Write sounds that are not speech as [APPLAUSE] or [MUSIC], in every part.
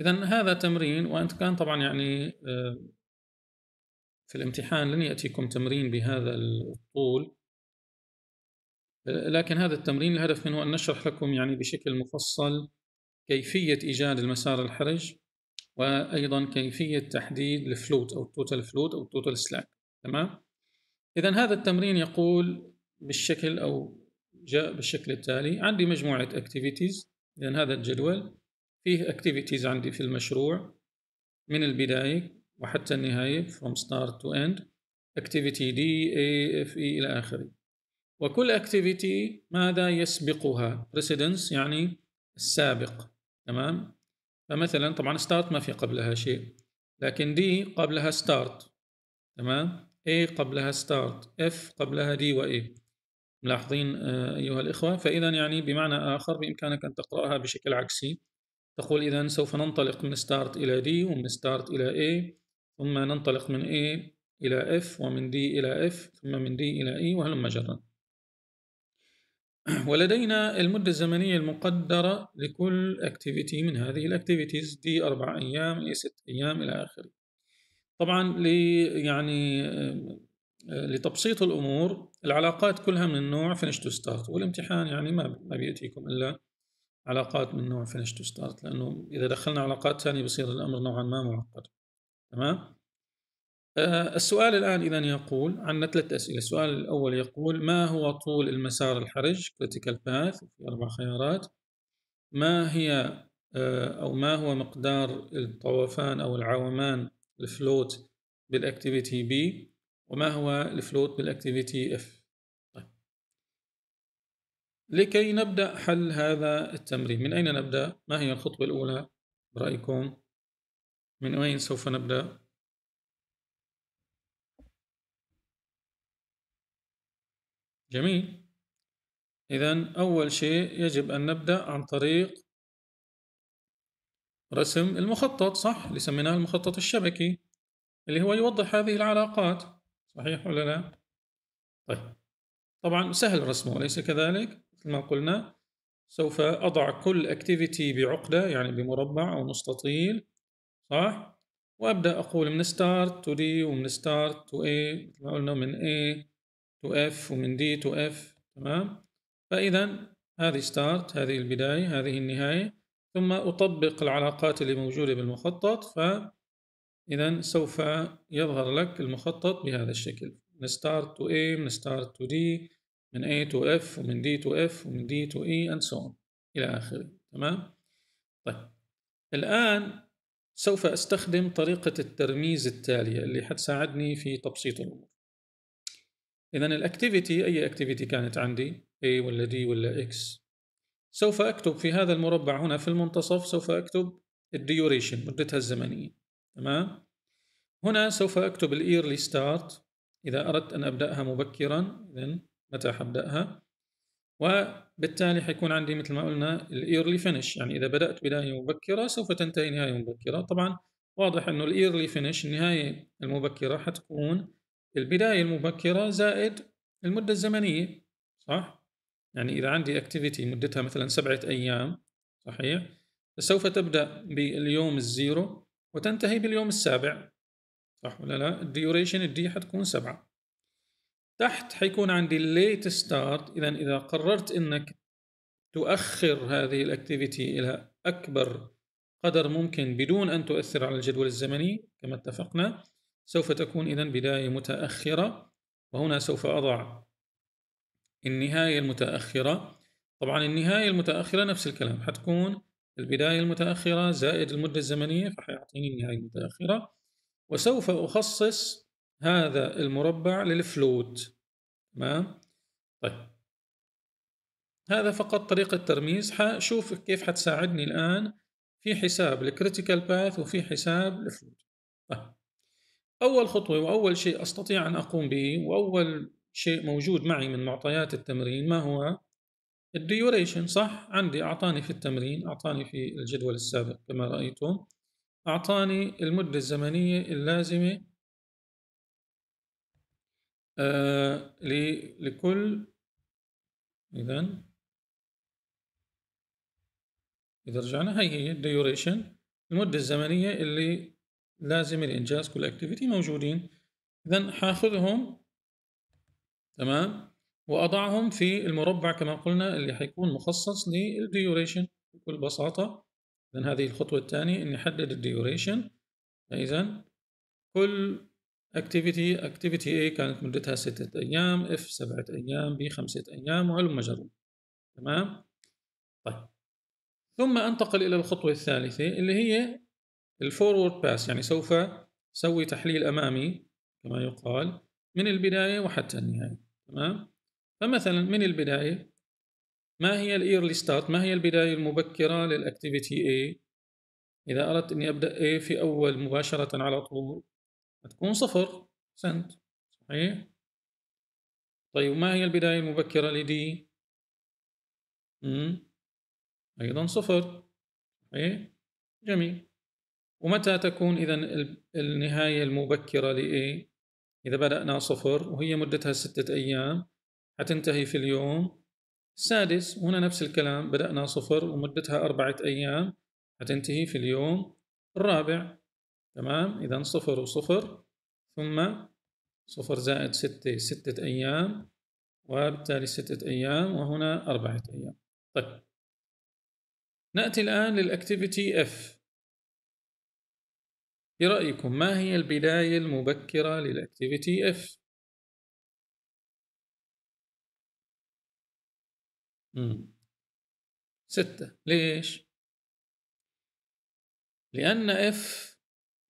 اذا هذا تمرين وانت كان طبعا يعني آه، في الامتحان لن ياتيكم تمرين بهذا الطول آه، لكن هذا التمرين الهدف منه ان نشرح لكم يعني بشكل مفصل كيفيه ايجاد المسار الحرج وايضا كيفيه تحديد الفلوت او التوتال فلوت او التوتال سلاك تمام اذا هذا التمرين يقول بالشكل او جاء بالشكل التالي عندي مجموعه اكتيفيتيز اذا هذا الجدول فيه activities عندي في المشروع من البداية وحتى النهاية from start to end activity D A F E إلى آخره وكل activity ماذا يسبقها precedence يعني السابق تمام فمثلا طبعا start ما في قبلها شيء لكن D قبلها start تمام A قبلها start F قبلها D و A ملاحظين آه، أيها الإخوة فإذا يعني بمعنى آخر بإمكانك أن تقرأها بشكل عكسي تقول إذا سوف ننطلق من ستارت إلى دي ومن ستارت إلى A ثم ننطلق من A إلى F ومن D إلى F ثم من D إلى E وهلم جرا [CLEARS THROAT] ولدينا المدة الزمنية المقدرة لكل activity من هذه الأكتيفيتيز دي أربع أيام إي ست أيام إلى آخره طبعا لي يعني آه، لتبسيط الأمور العلاقات كلها من النوع finish to start والامتحان يعني ما بيأتيكم إلا علاقات من نوع فينش تو ستارت لانه اذا دخلنا علاقات ثانيه بصير الامر نوعا ما معقد تمام آه، السؤال الان اذا يقول عندنا ثلاث اسئله السؤال الاول يقول ما هو طول المسار الحرج critical path في اربع خيارات ما هي آه، او ما هو مقدار الطوفان او العومان الفلوت بالاكتيفيتي بي وما هو الفلوت بالاكتيفيتي اف لكي نبدأ حل هذا التمرين من أين نبدأ؟ ما هي الخطوة الأولى برأيكم؟ من أين سوف نبدأ؟ جميل إذا أول شيء يجب أن نبدأ عن طريق رسم المخطط صح اللي سميناه المخطط الشبكي اللي هو يوضح هذه العلاقات صحيح ولا لا؟ طيب طبعا سهل رسمه أليس كذلك؟ مثل ما قلنا سوف أضع كل اكتيفيتي بعقدة يعني بمربع أو مستطيل صح؟ وأبدأ أقول من start to D ومن start to A مثل ما قلنا من A to F ومن D to F تمام؟ فإذا هذه start هذه البداية هذه النهاية ثم أطبق العلاقات اللي موجودة بالمخطط فإذا سوف يظهر لك المخطط بهذا الشكل من start to A من start to D من A to F ومن D to F ومن D to E and so on إلى آخره تمام؟ طيب الآن سوف أستخدم طريقة الترميز التالية اللي حتساعدني في تبسيط الأمور إذا الأكتيفيتي أي أكتيفيتي كانت عندي A ولا D ولا X سوف أكتب في هذا المربع هنا في المنتصف سوف أكتب الديوريشن مدتها الزمنية تمام هنا سوف أكتب الإيرلي ستارت إذا أردت أن أبدأها مبكرا إذن متى حبدأها وبالتالي حيكون عندي مثل ما قلنا الايرلي فينش يعني اذا بدات بدايه مبكره سوف تنتهي نهايه مبكره طبعا واضح انه الايرلي فينش النهايه المبكره حتكون البدايه المبكره زائد المده الزمنيه صح يعني اذا عندي اكتيفيتي مدتها مثلا سبعه ايام صحيح سوف تبدا باليوم الزيرو وتنتهي باليوم السابع صح ولا لا الديوريشن الدي حتكون سبعه تحت حيكون عندي الليت ستارت اذا اذا قررت انك تؤخر هذه الاكتيفيتي الى اكبر قدر ممكن بدون ان تؤثر على الجدول الزمني كما اتفقنا سوف تكون اذا بدايه متاخره وهنا سوف اضع النهايه المتاخره طبعا النهايه المتاخره نفس الكلام حتكون البدايه المتاخره زائد المده الزمنيه فحيعطيني النهايه المتاخره وسوف اخصص هذا المربع للفلوت تمام طيب هذا فقط طريقة ترميز حشوف كيف حتساعدني الآن في حساب الكريتيكال باث وفي حساب الفلوت طيب. أول خطوة وأول شيء أستطيع أن أقوم به وأول شيء موجود معي من معطيات التمرين ما هو الديوريشن صح عندي أعطاني في التمرين أعطاني في الجدول السابق كما رأيتم أعطاني المدة الزمنية اللازمة آه، لكل إذا إذا رجعنا هي هي الديوريشن المدة الزمنية اللي لازمة لإنجاز كل أكتيفيتي موجودين إذا حاخذهم تمام وأضعهم في المربع كما قلنا اللي حيكون مخصص للديوريشن بكل بساطة إذا هذه الخطوة الثانية إني أحدد الديوريشن إذا كل اكتيفيتي اكتيفيتي A كانت مدتها ستة أيام اف سبعة أيام بي خمسة أيام وعلم جرى تمام طيب ثم أنتقل إلى الخطوة الثالثة اللي هي الفورورد باس يعني سوف سوي تحليل أمامي كما يقال من البداية وحتى النهاية تمام فمثلا من البداية ما هي الإيرلي ستارت ما هي البداية المبكرة للأكتيفيتي A إذا أردت أني أبدأ A في أول مباشرة على طول هتكون صفر سنت صحيح طيب وما هي البداية المبكرة لدي أيضا صفر صحيح جميل ومتى تكون إذا النهاية المبكرة لA إذا بدأنا صفر وهي مدتها ستة أيام حتنتهي في اليوم السادس وهنا نفس الكلام بدأنا صفر ومدتها أربعة أيام حتنتهي في اليوم الرابع تمام إذا صفر وصفر ثم صفر زائد ستة ستة أيام وبالتالي ستة أيام وهنا أربعة أيام طيب نأتي الآن للأكتيفيتي F برأيكم ما هي البداية المبكرة للأكتيفيتي F؟ مم. ستة ليش؟ لأن اف سته ليش لان f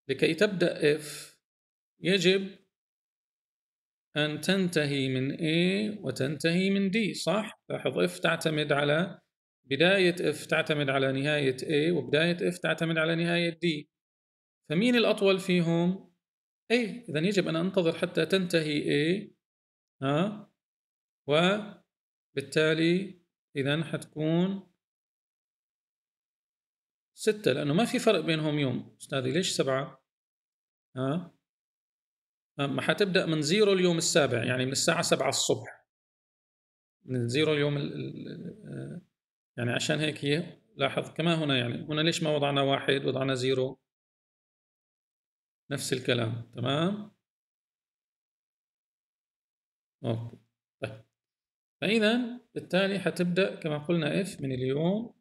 لكي تبدأ F يجب أن تنتهي من A وتنتهي من D صح؟ لاحظ F تعتمد على بداية F تعتمد على نهاية A وبداية F تعتمد على نهاية D فمين الأطول فيهم؟ A إذا يجب أن أنتظر حتى تنتهي A ها؟ وبالتالي إذا حتكون ستة لأنه ما في فرق بينهم يوم أستاذي ليش سبعة؟ ها؟ أه، ما حتبدأ من زيرو اليوم السابع يعني من الساعة سبعة الصبح من زيرو اليوم الـ الـ أه، يعني عشان هيك هي لاحظ كما هنا يعني هنا ليش ما وضعنا واحد وضعنا زيرو نفس الكلام تمام اوكي طيب فإذا بالتالي حتبدأ كما قلنا اف من اليوم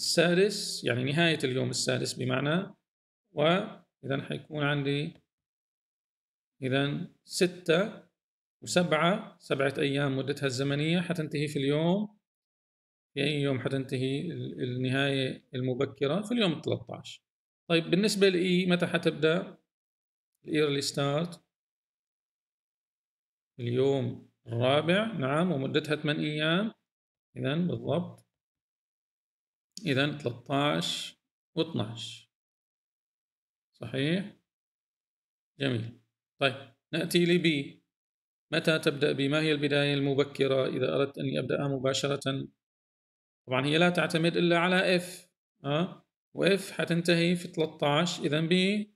السادس يعني نهاية اليوم السادس بمعنى وإذا حيكون عندي إذا ستة وسبعة سبعة أيام مدتها الزمنية حتنتهي في اليوم في أي يوم حتنتهي النهاية المبكرة في اليوم 13 طيب بالنسبة لإي متى حتبدأ الإيرلي ستارت اليوم الرابع نعم ومدتها 8 أيام إذا بالضبط إذا 13 و12 صحيح؟ جميل طيب نأتي لـ B متى تبدأ بي؟ ما هي البداية المبكرة إذا أردت أني أبدأها مباشرة؟ طبعا هي لا تعتمد إلا على F أه؟ وإف حتنتهي في 13 إذا B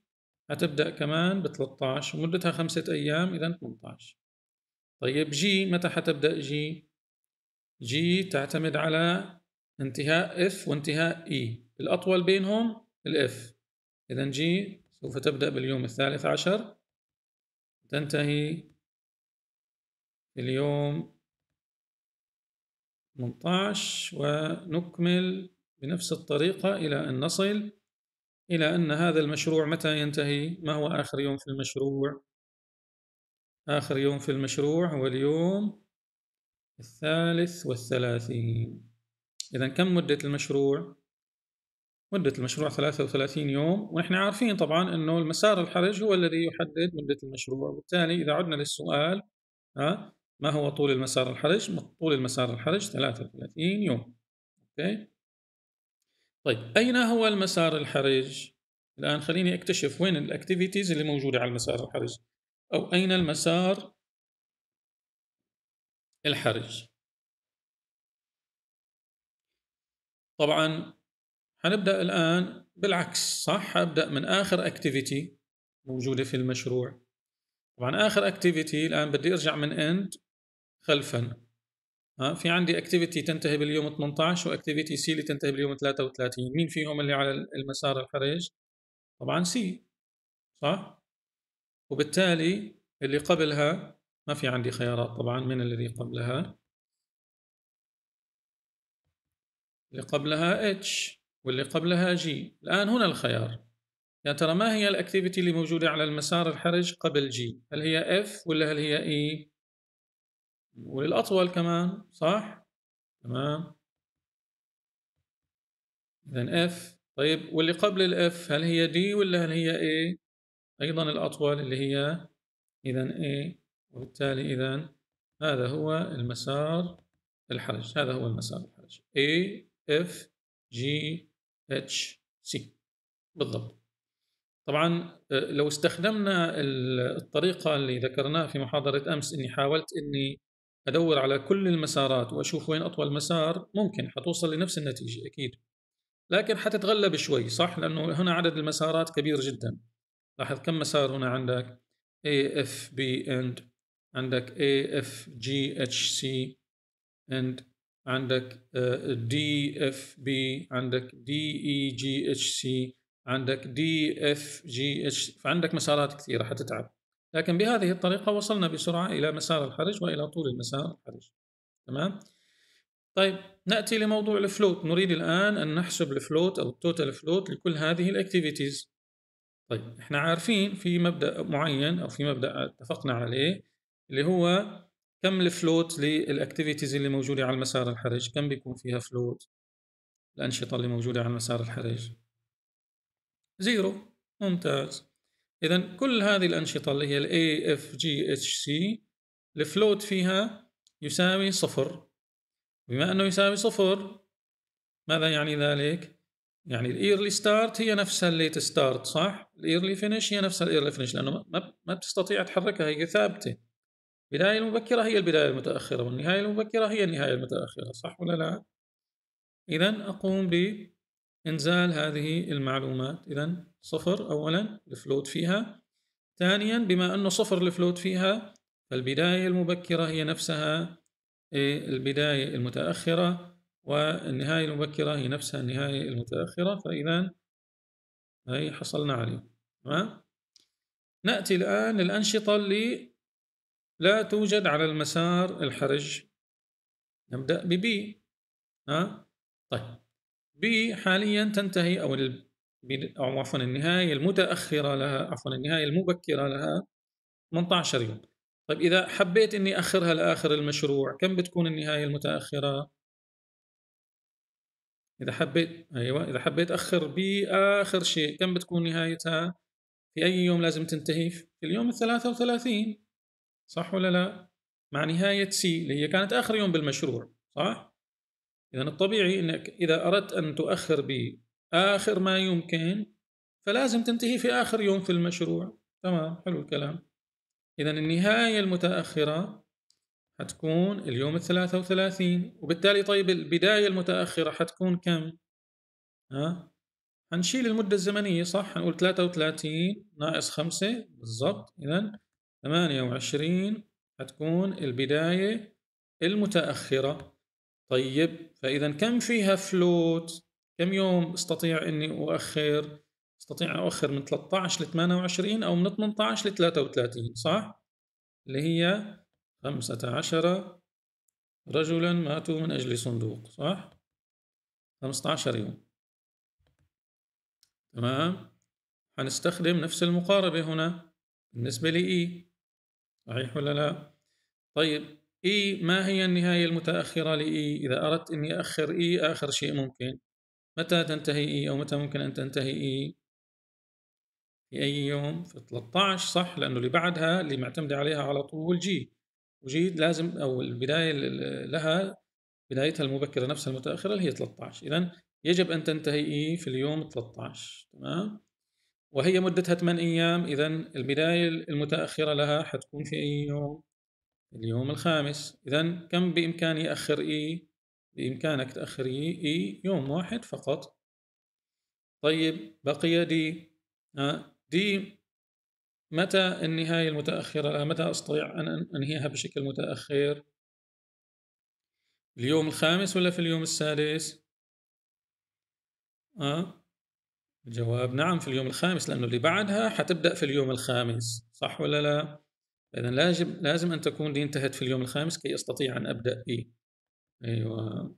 حتبدأ كمان ب 13 ومدتها خمسة أيام إذا 18 طيب جي متى حتبدأ جي؟ جي تعتمد على انتهاء F وانتهاء E الأطول بينهم الإف إذا جي سوف تبدأ باليوم الثالث عشر تنتهي اليوم 18 ونكمل بنفس الطريقة إلى أن نصل إلى أن هذا المشروع متى ينتهي؟ ما هو آخر يوم في المشروع؟ آخر يوم في المشروع هو اليوم الثالث والثلاثين إذا كم مدة المشروع؟ مدة المشروع 33 يوم ونحن عارفين طبعا أنه المسار الحرج هو الذي يحدد مدة المشروع وبالتالي إذا عدنا للسؤال ها ما هو طول المسار الحرج؟ طول المسار الحرج 33 يوم أوكي طيب أين هو المسار الحرج؟ الآن خليني أكتشف وين الأكتيفيتيز اللي موجودة على المسار الحرج أو أين المسار الحرج طبعا هنبدا الان بالعكس صح ابدا من اخر اكتيفيتي موجوده في المشروع طبعا اخر اكتيفيتي الان بدي ارجع من اند خلفا ها في عندي اكتيفيتي تنتهي باليوم 18 واكتيفيتي سي اللي تنتهي باليوم 33 مين فيهم اللي على المسار الخارج طبعا سي صح وبالتالي اللي قبلها ما في عندي خيارات طبعا من الذي قبلها اللي قبلها اتش واللي قبلها جي الآن هنا الخيار يا ترى ما هي الاكتيفيتي اللي موجودة على المسار الحرج قبل جي هل هي اف ولا هل هي اي e؟ وللأطول كمان صح تمام إذا اف طيب واللي قبل الاف هل هي دي ولا هل هي اي e؟ أيضا الأطول اللي هي إذا A e، وبالتالي إذا هذا هو المسار الحرج هذا هو المسار الحرج A اف جي اتش سي بالضبط طبعا آه، لو استخدمنا الطريقه اللي ذكرناها في محاضره امس اني حاولت اني ادور على كل المسارات واشوف وين اطول مسار ممكن حتوصل لنفس النتيجه اكيد لكن حتتغلب شوي صح لانه هنا عدد المسارات كبير جدا لاحظ كم مسار هنا عندك A F B and عندك A F G H C and عندك دي اف بي عندك دي اي جي اتش سي عندك دي اف جي اتش فعندك مسارات كثيرة حتتعب لكن بهذه الطريقة وصلنا بسرعة إلى مسار الحرج وإلى طول المسار الحرج تمام طيب نأتي لموضوع الفلوت نريد الآن أن نحسب الفلوت أو التوتال فلوت لكل هذه الأكتيفيتيز طيب احنا عارفين في مبدأ معين أو في مبدأ اتفقنا عليه اللي هو كم الفلوت للاكتيفيتيز اللي موجوده على المسار الحرج كم بيكون فيها فلوت الانشطه اللي موجوده على المسار الحرج زيرو ممتاز اذا كل هذه الانشطه اللي هي الاي اف جي اتش سي الفلوت فيها يساوي صفر بما انه يساوي صفر ماذا يعني ذلك يعني الايرلي ستارت هي نفسها الليت ستارت صح الايرلي فينش هي نفسها الايرلي فينش لانه ما بتستطيع تحركها هي ثابته البداية المبكرة هي البداية المتأخرة والنهاية المبكرة هي النهاية المتأخرة صح ولا لا؟ إذا أقوم بإنزال هذه المعلومات إذا صفر أولا الفلوت فيها ثانيا بما أنه صفر الفلوت فيها فالبداية المبكرة هي نفسها إيه، البداية المتأخرة والنهاية المبكرة هي نفسها النهاية المتأخرة فإذا هي حصلنا عليه تمام نأتي الآن للأنشطة اللي لا توجد على المسار الحرج نبدأ ببي ها طيب بي حاليا تنتهي أو ال... أو عفوا النهاية المتأخرة لها عفوا النهاية المبكرة لها 18 يوم طيب إذا حبيت إني أخرها لآخر المشروع كم بتكون النهاية المتأخرة؟ إذا حبيت أيوة إذا حبيت أخر بي آخر شيء كم بتكون نهايتها؟ في أي يوم لازم تنتهي؟ في اليوم الثلاثة وثلاثين صح ولا لا؟ مع نهاية سي اللي هي كانت آخر يوم بالمشروع صح؟ إذا الطبيعي أنك إذا أردت أن تؤخر بآخر ما يمكن فلازم تنتهي في آخر يوم في المشروع تمام حلو الكلام إذا النهاية المتأخرة حتكون اليوم الثلاثة وثلاثين وبالتالي طيب البداية المتأخرة حتكون كم؟ ها؟ هنشيل المدة الزمنية صح؟ هنقول 33 ناقص 5 بالضبط إذا 28 حتكون البداية المتأخرة طيب فإذا كم فيها فلوت كم يوم استطيع اني اؤخر استطيع اؤخر من 13 ل 28 او من 18 ل 33 صح اللي هي 15 رجلا ماتوا من اجل صندوق صح 15 يوم تمام هنستخدم نفس المقاربة هنا بالنسبة لإي e. صحيح ولا لا؟ طيب إي ما هي النهاية المتأخرة لإي؟ إذا أردت إني أخر إي آخر شيء ممكن متى تنتهي إي أو متى ممكن أن تنتهي إي؟ في أي يوم؟ في 13 صح لأنه اللي بعدها اللي معتمدة عليها على طول جي وجي لازم أو البداية لها بدايتها المبكرة نفسها المتأخرة اللي هي 13 إذا يجب أن تنتهي إي في اليوم 13 تمام؟ وهي مدتها 8 أيام إذا البداية المتأخرة لها حتكون في أي يوم؟ اليوم الخامس إذا كم بإمكاني أخر إي؟ بإمكانك تأخر إي يوم واحد فقط طيب بقي دي آه، دي متى النهاية المتأخرة آه، متى أستطيع أن أنهيها بشكل متأخر اليوم الخامس ولا في اليوم السادس أه؟ الجواب نعم في اليوم الخامس لأنه اللي بعدها حتبدأ في اليوم الخامس صح ولا لا؟ إذا لازم لازم أن تكون دي انتهت في اليوم الخامس كي أستطيع أن أبدأ فيه أيوة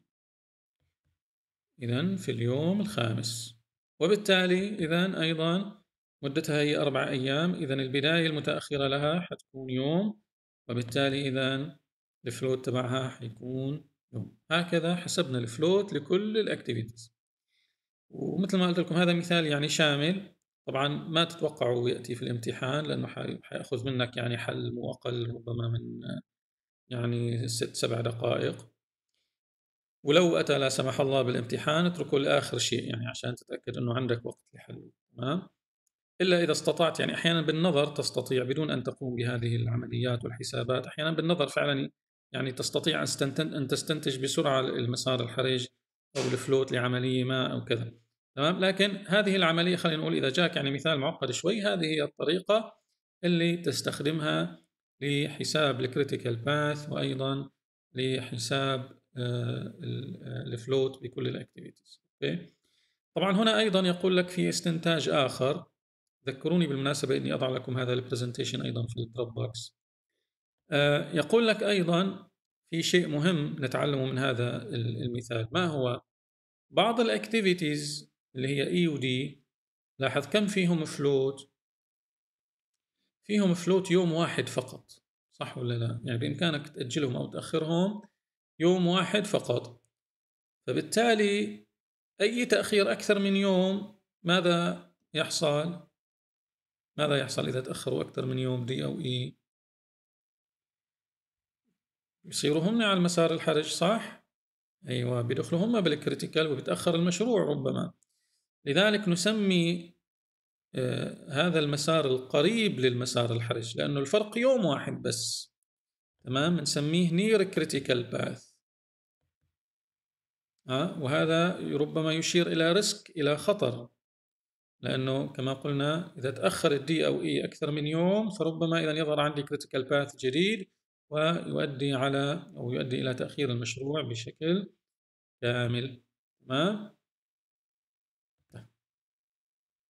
إذا في اليوم الخامس وبالتالي إذا أيضا مدتها هي أربع أيام إذا البداية المتأخرة لها حتكون يوم وبالتالي إذا الفلوت تبعها حيكون يوم هكذا حسبنا الفلوت لكل الأكتيفيتيز ومثل ما قلت لكم هذا مثال يعني شامل طبعا ما تتوقعوا ياتي في الامتحان لانه حياخذ منك يعني حل مو اقل ربما من يعني ست سبع دقائق ولو اتى لا سمح الله بالامتحان اتركه لاخر شيء يعني عشان تتاكد انه عندك وقت لحل تمام الا اذا استطعت يعني احيانا بالنظر تستطيع بدون ان تقوم بهذه العمليات والحسابات احيانا بالنظر فعلا يعني تستطيع ان تستنتج بسرعه المسار الحرج او الفلوت لعمليه ما او كذا تمام لكن هذه العمليه خلينا نقول اذا جاك يعني مثال معقد شوي هذه هي الطريقه اللي تستخدمها لحساب الكريتيكال باث وايضا لحساب آه، آه، الفلوت بكل الاكتيفيتيز اوكي طبعا هنا ايضا يقول لك في استنتاج اخر ذكروني بالمناسبه اني اضع لكم هذا البرزنتيشن ايضا في الدروب آه، بوكس يقول لك ايضا في شيء مهم نتعلمه من هذا المثال ما هو بعض الاكتيفيتيز اللي هي اي e ودي لاحظ كم فيهم فلوت فيهم فلوت يوم واحد فقط صح ولا لا يعني بامكانك تاجلهم او تاخرهم يوم واحد فقط فبالتالي اي تاخير اكثر من يوم ماذا يحصل ماذا يحصل اذا تاخروا اكثر من يوم دي او اي e؟ بيصيروا على المسار الحرج صح؟ ايوه بيدخلوا هم بالكريتيكال وبتاخر المشروع ربما لذلك نسمي آه، هذا المسار القريب للمسار الحرج لانه الفرق يوم واحد بس تمام نسميه نير كريتيكال باث وهذا ربما يشير الى ريسك الى خطر لانه كما قلنا اذا تاخر الدي او اي e اكثر من يوم فربما اذا يظهر عندي كريتيكال باث جديد ويؤدي على أو يؤدي إلى تأخير المشروع بشكل كامل تمام